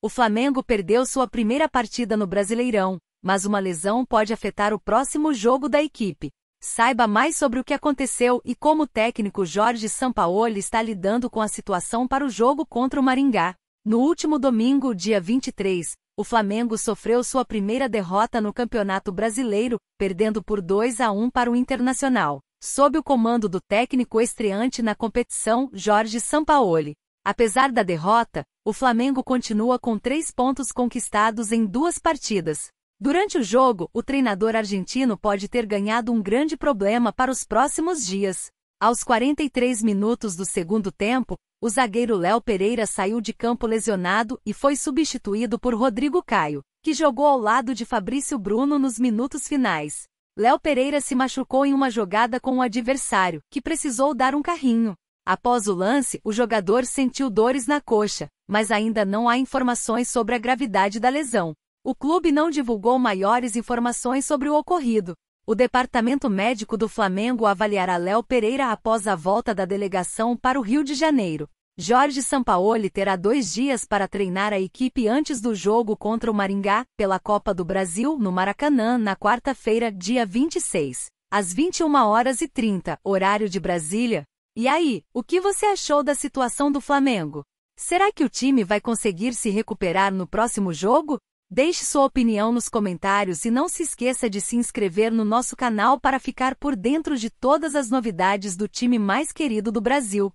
O Flamengo perdeu sua primeira partida no Brasileirão, mas uma lesão pode afetar o próximo jogo da equipe. Saiba mais sobre o que aconteceu e como o técnico Jorge Sampaoli está lidando com a situação para o jogo contra o Maringá. No último domingo, dia 23, o Flamengo sofreu sua primeira derrota no Campeonato Brasileiro, perdendo por 2 a 1 para o Internacional, sob o comando do técnico estreante na competição, Jorge Sampaoli. Apesar da derrota, o Flamengo continua com três pontos conquistados em duas partidas. Durante o jogo, o treinador argentino pode ter ganhado um grande problema para os próximos dias. Aos 43 minutos do segundo tempo, o zagueiro Léo Pereira saiu de campo lesionado e foi substituído por Rodrigo Caio, que jogou ao lado de Fabrício Bruno nos minutos finais. Léo Pereira se machucou em uma jogada com o um adversário, que precisou dar um carrinho. Após o lance, o jogador sentiu dores na coxa, mas ainda não há informações sobre a gravidade da lesão. O clube não divulgou maiores informações sobre o ocorrido. O departamento médico do Flamengo avaliará Léo Pereira após a volta da delegação para o Rio de Janeiro. Jorge Sampaoli terá dois dias para treinar a equipe antes do jogo contra o Maringá, pela Copa do Brasil, no Maracanã, na quarta-feira, dia 26, às 21 horas e 30, horário de Brasília, e aí, o que você achou da situação do Flamengo? Será que o time vai conseguir se recuperar no próximo jogo? Deixe sua opinião nos comentários e não se esqueça de se inscrever no nosso canal para ficar por dentro de todas as novidades do time mais querido do Brasil.